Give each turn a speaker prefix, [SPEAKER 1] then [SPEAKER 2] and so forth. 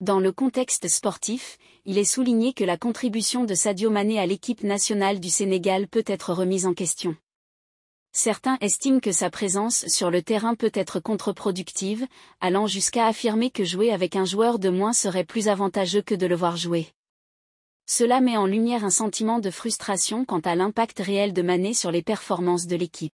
[SPEAKER 1] Dans le contexte sportif, il est souligné que la contribution de Sadio Mané à l'équipe nationale du Sénégal peut être remise en question. Certains estiment que sa présence sur le terrain peut être contre-productive, allant jusqu'à affirmer que jouer avec un joueur de moins serait plus avantageux que de le voir jouer. Cela met en lumière un sentiment de frustration quant à l'impact réel de Mané sur les performances de l'équipe.